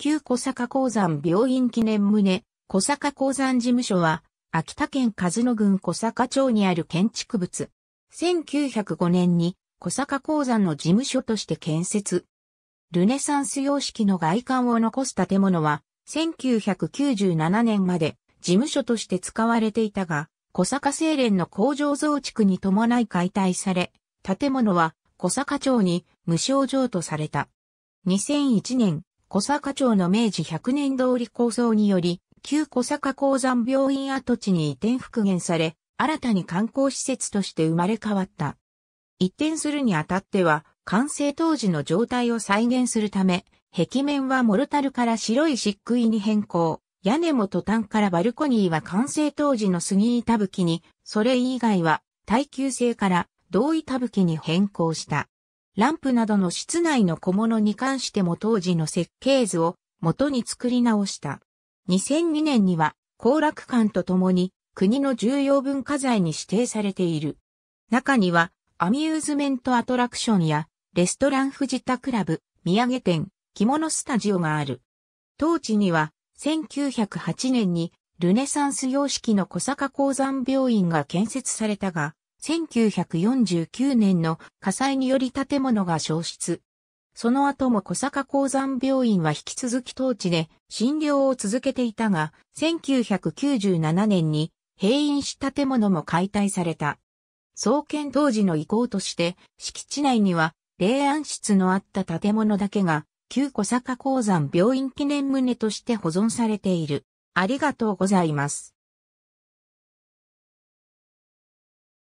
旧小坂鉱山病院記念棟、小坂鉱山事務所は、秋田県和野郡小坂町にある建築物。1905年に小坂鉱山の事務所として建設。ルネサンス様式の外観を残す建物は、1997年まで事務所として使われていたが、小坂精錬の工場増築に伴い解体され、建物は小坂町に無償譲渡された。2001年、小坂町の明治100年通り構想により、旧小坂鉱山病院跡地に移転復元され、新たに観光施設として生まれ変わった。移転するにあたっては、完成当時の状態を再現するため、壁面はモルタルから白い漆喰に変更。屋根もトタンからバルコニーは完成当時の杉板吹きに、それ以外は耐久性から同板吹きに変更した。ランプなどの室内の小物に関しても当時の設計図を元に作り直した。2002年には、後楽館とともに国の重要文化財に指定されている。中には、アミューズメントアトラクションや、レストラン藤田クラブ、土産店、着物スタジオがある。当地には、1908年にルネサンス様式の小坂鉱山病院が建設されたが、1949年の火災により建物が消失。その後も小坂鉱山病院は引き続き当地で診療を続けていたが、1997年に閉院し建物も解体された。創建当時の遺構として、敷地内には霊安室のあった建物だけが、旧小坂鉱山病院記念棟として保存されている。ありがとうございます。